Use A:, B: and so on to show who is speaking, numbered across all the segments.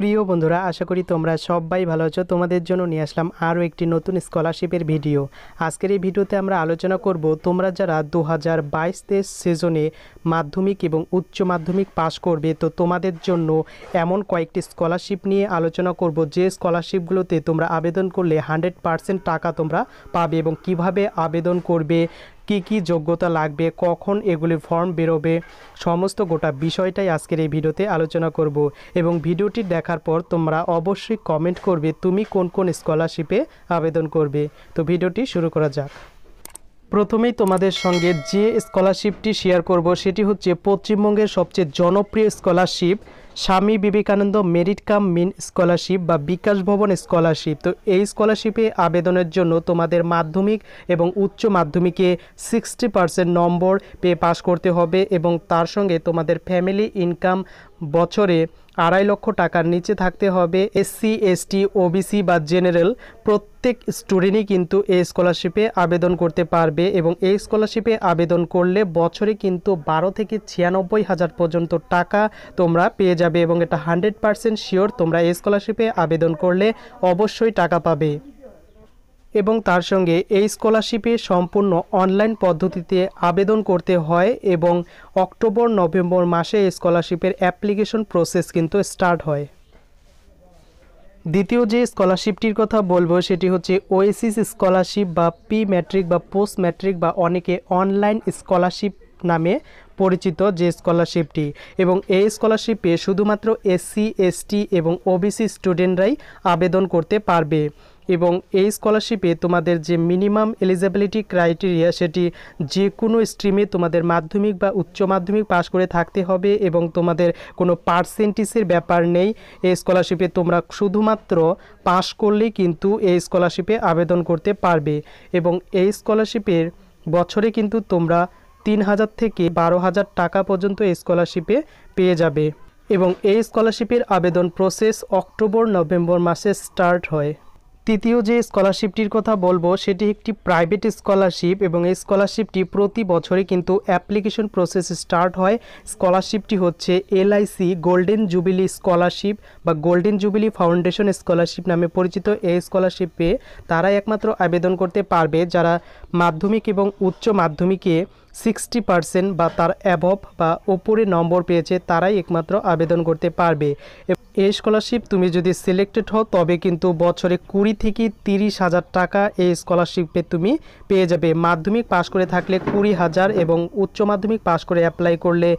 A: প্রিয় বন্ধুরা আশা করি তোমরা সবাই ভালো আছো তোমাদের জন্য নিয়ে আসলাম আরও একটি নতুন স্কলারশিপের ভিডিও আজকের এই ভিডিওতে আমরা আলোচনা করব তোমরা যারা দু হাজার বাইশ তেইশ সিজনে মাধ্যমিক এবং উচ্চ মাধ্যমিক পাশ করবে তো তোমাদের জন্য এমন কয়েকটি স্কলারশিপ নিয়ে আলোচনা করব যে স্কলারশিপগুলোতে তোমরা আবেদন করলে হান্ড্রেড পারসেন্ট টাকা তোমরা পাবে এবং কিভাবে আবেদন করবে কি কি যোগ্যতা লাগবে কখন এগুলি ফর্ম বেরোবে সমস্ত গোটা বিষয়টাই আজকের এই ভিডিওতে আলোচনা করব এবং ভিডিওটি দেখার পর তোমরা অবশ্যই কমেন্ট করবে তুমি কোন কোন স্কলারশিপে আবেদন করবে তো ভিডিওটি শুরু করা যাক প্রথমেই তোমাদের সঙ্গে যে স্কলারশিপটি শেয়ার করব সেটি হচ্ছে পশ্চিমবঙ্গের সবচেয়ে জনপ্রিয় scholarship Swami Vivekananda merit cum mean scholarship বা বিকাশ ভবন স্কলারশিপ তো এই স্কলারশিপে আবেদনের জন্য তোমাদের মাধ্যমিক এবং উচ্চ মাধ্যমিকে সিক্সটি পার্সেন্ট নম্বর পেয়ে পাশ করতে হবে এবং তার সঙ্গে তোমাদের ফ্যামিলি ইনকাম বছরে আড়াই লক্ষ টাকার নিচে থাকতে হবে এসসি এসটি ওবিসি বা জেনারেল প্রত্যেক স্টুডেন্টই কিন্তু এই স্কলারশিপে আবেদন করতে পারবে এবং এই স্কলারশিপে আবেদন করলে বছরে কিন্তু বারো থেকে ছিয়ানব্বই হাজার পর্যন্ত টাকা তোমরা পেয়ে যাবে এবং এটা হান্ড্রেড পারসেন্ট শিওর তোমরা এই স্কলারশিপে আবেদন করলে অবশ্যই টাকা পাবে এবং তার সঙ্গে এই স্কলারশিপে সম্পূর্ণ অনলাইন পদ্ধতিতে আবেদন করতে হয় এবং অক্টোবর নভেম্বর মাসে স্কলারশিপের অ্যাপ্লিকেশন প্রসেস কিন্তু স্টার্ট হয় দ্বিতীয় যে স্কলারশিপটির কথা বলবো সেটি হচ্ছে ওএসিস স্কলারশিপ বা পি ম্যাট্রিক বা পোস্ট ম্যাট্রিক বা অনেকে অনলাইন স্কলারশিপ নামে পরিচিত যে স্কলারশিপটি এবং এই স্কলারশিপে শুধুমাত্র এসসি এসটি এবং ওবিসি স্টুডেন্টরাই আবেদন করতে পারবে এবং এই স্কলারশিপে তোমাদের যে মিনিমাম এলিজিবিলিটি ক্রাইটেরিয়া সেটি যে কোনো স্ট্রিমে তোমাদের মাধ্যমিক বা উচ্চ মাধ্যমিক পাশ করে থাকতে হবে এবং তোমাদের কোনো পার্সেন্টেজের ব্যাপার নেই এই স্কলারশিপে তোমরা শুধুমাত্র পাশ করলেই কিন্তু এই স্কলারশিপে আবেদন করতে পারবে এবং এই স্কলারশিপের বছরে কিন্তু তোমরা তিন হাজার থেকে বারো হাজার টাকা পর্যন্ত এই স্কলারশিপে পেয়ে যাবে এবং এই স্কলারশিপের আবেদন প্রসেস অক্টোবর নভেম্বর মাসে স্টার্ট হয় তৃতীয় যে স্কলারশিপটির কথা বলবো সেটি একটি প্রাইভেট স্কলারশিপ এবং এই স্কলারশিপটি প্রতি বছরে কিন্তু অ্যাপ্লিকেশন প্রসেস স্টার্ট হয় স্কলারশিপটি হচ্ছে এলআইসি গোল্ডেন জুবিলি স্কলারশিপ বা গোল্ডেন জুবিলি ফাউন্ডেশন স্কলারশিপ নামে পরিচিত এই স্কলারশিপ পেয়ে তারাই একমাত্র আবেদন করতে পারবে যারা মাধ্যমিক এবং উচ্চ মাধ্যমিকে সিক্সটি পার্সেন্ট বা তার অ্যাভব বা ওপরে নম্বর পেয়েছে তারাই একমাত্র আবেদন করতে পারবে এই স্কলারশিপ তুমি যদি সিলেক্টেড হও তবে কিন্তু বছরে কুড়ি থেকে তিরিশ হাজার টাকা এই স্কলারশিপে তুমি পেয়ে যাবে মাধ্যমিক পাশ করে থাকলে কুড়ি হাজার এবং উচ্চ মাধ্যমিক পাশ করে অ্যাপ্লাই করলে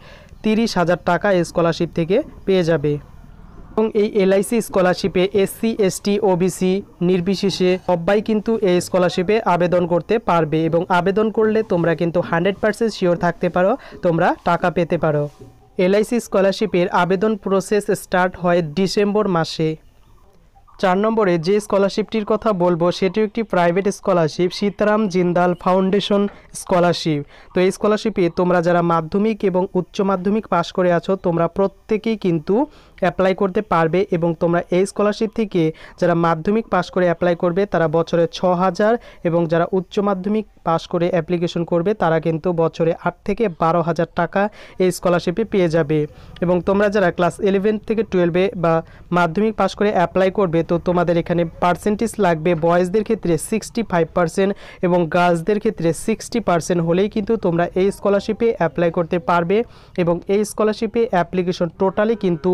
A: তিরিশ হাজার টাকা এই স্কলারশিপ থেকে পেয়ে যাবে এবং এই এলআইসি স্কলারশিপে এসসি এসটি ওবিসি নির্বিশেষে সবাই কিন্তু এই স্কলারশিপে আবেদন করতে পারবে এবং আবেদন করলে তোমরা কিন্তু হান্ড্রেড পারসেন্ট শিওর থাকতে পারো তোমরা টাকা পেতে পারো এলআইসি স্কলারশিপের আবেদন প্রসেস স্টার্ট হয় ডিসেম্বর মাসে চার নম্বরে যে স্কলারশিপটির কথা বলবো সেটিও একটি private scholarship Sitaram Jindal foundation scholarship তো এই স্কলারশিপে তোমরা যারা মাধ্যমিক এবং উচ্চ মাধ্যমিক পাশ করে আছো তোমরা প্রত্যেকেই কিন্তু অ্যাপ্লাই করতে পারবে এবং তোমরা এই স্কলারশিপ থেকে যারা মাধ্যমিক পাশ করে অ্যাপ্লাই করবে তারা বছরে ছ হাজার এবং যারা উচ্চ মাধ্যমিক পাশ করে অ্যাপ্লিকেশন করবে তারা কিন্তু বছরে আট থেকে বারো হাজার টাকা এই স্কলারশিপে পেয়ে যাবে এবং তোমরা যারা ক্লাস ইলেভেন থেকে টুয়েলভে বা মাধ্যমিক পাশ করে অ্যাপ্লাই করবে তো তোমাদের এখানে পার্সেন্টেজ লাগবে বয়েজদের ক্ষেত্রে সিক্সটি ফাইভ পার্সেন্ট এবং গার্লসদের ক্ষেত্রে সিক্সটি পার্সেন্ট হলেই কিন্তু তোমরা এই স্কলারশিপে অ্যাপ্লাই করতে পারবে এবং এই স্কলারশিপে অ্যাপ্লিকেশন টোটালি কিন্তু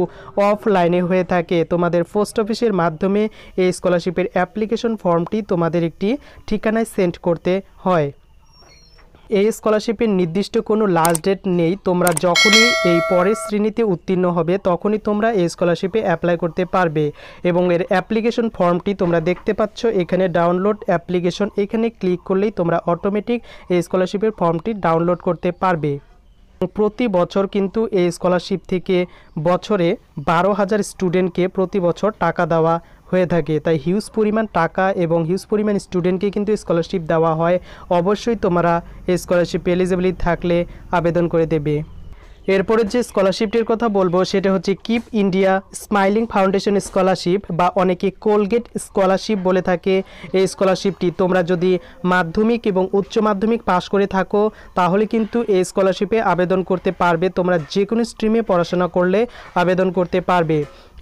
A: অফলাইনে হয়ে থাকে তোমাদের পোস্ট অফিসের মাধ্যমে এই স্কলারশিপের অ্যাপ্লিকেশন ফর্মটি তোমাদের একটি ঠিকানায় সেন্ড করতে হয় এই স্কলারশিপের নির্দিষ্ট কোনো লাস্ট ডেট নেই তোমরা যখনই এই পরের শ্রেণীতে উত্তীর্ণ হবে তখনই তোমরা এই স্কলারশিপে অ্যাপ্লাই করতে পারবে এবং এর অ্যাপ্লিকেশন ফর্মটি তোমরা দেখতে পাচ্ছ এখানে ডাউনলোড অ্যাপ্লিকেশন এখানে ক্লিক করলেই তোমরা অটোমেটিক এই স্কলারশিপের ফর্মটি ডাউনলোড করতে পারবে প্রতি বছর কিন্তু এই স্কলারশিপ থেকে বছরে বারো হাজার স্টুডেন্টকে প্রতি বছর টাকা দেওয়া হয়ে থাকে তাই হিউজ পরিমাণ টাকা এবং হিউজ পরিমাণ স্টুডেন্টকে কিন্তু স্কলারশিপ দেওয়া হয় অবশ্যই তোমরা এই স্কলারশিপ এলিজিবিলিটি থাকলে আবেদন করে দেবে এরপরে যে স্কলারশিপটির কথা বলবো সেটা হচ্ছে keep India smiling foundation scholarship বা অনেকে কোলগেট স্কলারশিপ বলে থাকে এই স্কলারশিপটি তোমরা যদি মাধ্যমিক এবং উচ্চ মাধ্যমিক পাশ করে থাকো তাহলে কিন্তু এই স্কলারশিপে আবেদন করতে পারবে তোমরা যে কোনো স্ট্রিমে পড়াশোনা করলে আবেদন করতে পারবে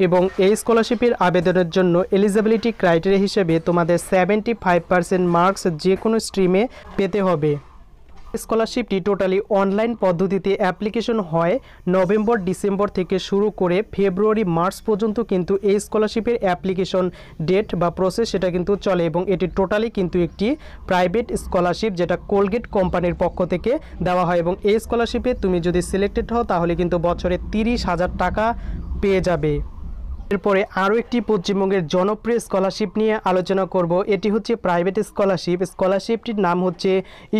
A: এবং এই স্কলারশিপের আবেদনের জন্য এলিজিবিলিটি ক্রাইটেরিয়া হিসেবে তোমাদের সেভেন্টি ফাইভ পার্সেন্ট মার্কস যে কোনো স্ট্রিমে পেতে হবে স্কলারশিপটি টোটালি অনলাইন পদ্ধতিতে অ্যাপ্লিকেশন হয় নভেম্বর ডিসেম্বর থেকে শুরু করে ফেব্রুয়ারি মার্চ পর্যন্ত কিন্তু এই স্কলারশিপের অ্যাপ্লিকেশন ডেট বা প্রসেস সেটা কিন্তু চলে এবং এটি টোটালি কিন্তু একটি প্রাইভেট স্কলারশিপ যেটা কোলগেট কোম্পানির পক্ষ থেকে দেওয়া হয় এবং এই স্কলারশিপে তুমি যদি সিলেক্টেড হও তাহলে কিন্তু বছরে তিরিশ হাজার টাকা পেয়ে যাবে এরপরে আরও একটি পশ্চিমবঙ্গের জনপ্রিয় স্কলারশিপ নিয়ে আলোচনা করব এটি হচ্ছে প্রাইভেট স্কলারশিপ স্কলারশিপটির নাম হচ্ছে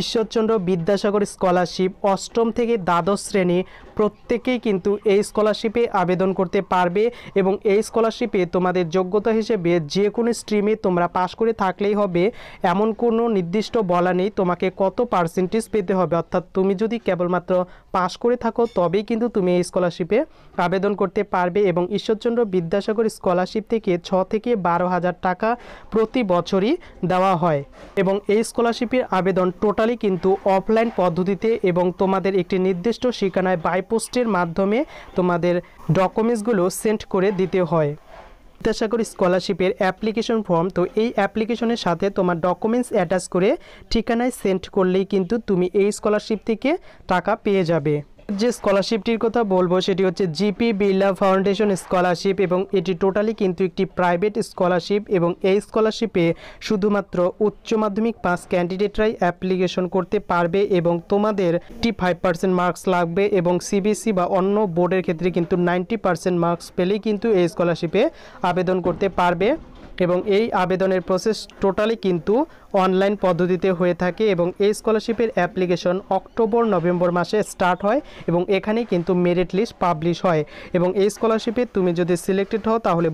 A: ঈশ্বরচন্দ্র বিদ্যাসাগর স্কলারশিপ অষ্টম থেকে দ্বাদশ শ্রেণী প্রত্যেকেই কিন্তু এই স্কলারশিপে আবেদন করতে পারবে এবং এই স্কলারশিপে তোমাদের যোগ্যতা হিসেবে যে কোনো স্ট্রিমে তোমরা পাশ করে থাকলেই হবে এমন কোনো নির্দিষ্ট বলা নেই তোমাকে কত পার্সেন্টেজ পেতে হবে অর্থাৎ তুমি যদি কেবলমাত্র পাশ করে থাকো তবেই কিন্তু তুমি এই স্কলারশিপে আবেদন করতে পারবে এবং ঈশ্বরচন্দ্র বিদ্যাসাগর স্কলারশিপ থেকে ছ থেকে বারো হাজার টাকা প্রতি বছরই দেওয়া হয় এবং এই স্কলারশিপের আবেদন টোটালি কিন্তু অফলাইন পদ্ধতিতে এবং তোমাদের একটি নির্দিষ্ট ঠিকানায় বাই পোস্টের মাধ্যমে তোমাদের ডকুমেন্টসগুলো সেন্ড করে দিতে হয় বিদ্যাসাগর স্কলারশিপের অ্যাপ্লিকেশন ফর্ম তো এই অ্যাপ্লিকেশনের সাথে তোমার ডকুমেন্টস অ্যাটাচ করে ঠিকানায় সেন্ড করলেই কিন্তু তুমি এই স্কলারশিপ থেকে টাকা পেয়ে যাবে যে স্কলারশিপটির কথা বলবো সেটি হচ্ছে জিপি বিড়লা ফাউন্ডেশন স্কলারশিপ এবং এটি টোটালি কিন্তু একটি প্রাইভেট স্কলারশিপ এবং এই স্কলারশিপে শুধুমাত্র উচ্চ মাধ্যমিক পাস ক্যান্ডিডেটরাই অ্যাপ্লিকেশন করতে পারবে এবং তোমাদের টি ফাইভ পার্সেন্ট মার্কস লাগবে এবং সিবিএসই বা অন্য বোর্ডের ক্ষেত্রে কিন্তু নাইনটি পার্সেন্ট মার্কস পেলেই কিন্তু এই স্কলারশিপে আবেদন করতে পারবে এবং এই আবেদনের প্রসেস টোটালি কিন্তু অনলাইন পদ্ধতিতে হয়ে থাকে এবং এই স্কলারশিপের অ্যাপ্লিকেশন অক্টোবর নভেম্বর মাসে স্টার্ট হয় এবং এখানেই কিন্তু মেরিট লিস্ট পাবলিশ হয় এবং এই স্কলারশিপে তুমি যদি সিলেক্টেড হও তাহলে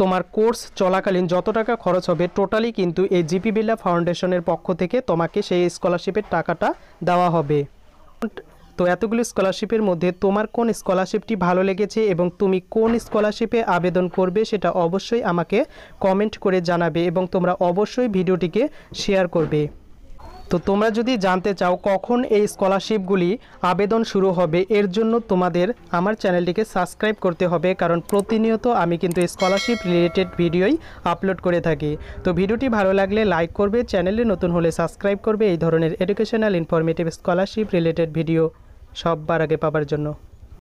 A: তোমার কোর্স চলাকালীন যত টাকা খরচ হবে টোটালি কিন্তু এই জিপি বিল্লা ফাউন্ডেশনের পক্ষ থেকে তোমাকে সেই স্কলারশিপের টাকাটা দেওয়া হবে তো এতগুলো স্কলারশিপের মধ্যে তোমার কোন স্কলারশিপটি ভালো লেগেছে এবং তুমি কোন স্কলারশিপে আবেদন করবে সেটা অবশ্যই আমাকে কমেন্ট করে জানাবে এবং তোমরা অবশ্যই ভিডিওটিকে শেয়ার করবে তো তোমরা যদি জানতে চাও কখন এই স্কলারশিপগুলি আবেদন শুরু হবে এর জন্য তোমাদের আমার চ্যানেলটিকে সাবস্ক্রাইব করতে হবে কারণ প্রতিনিয়ত আমি কিন্তু স্কলারশিপ রিলেটেড ভিডিওই আপলোড করে থাকি তো ভিডিওটি ভালো লাগলে লাইক করবে চ্যানেলে নতুন হলে সাবস্ক্রাইব করবে এই ধরনের educational informative scholarship related video সববার আগে পাবার জন্য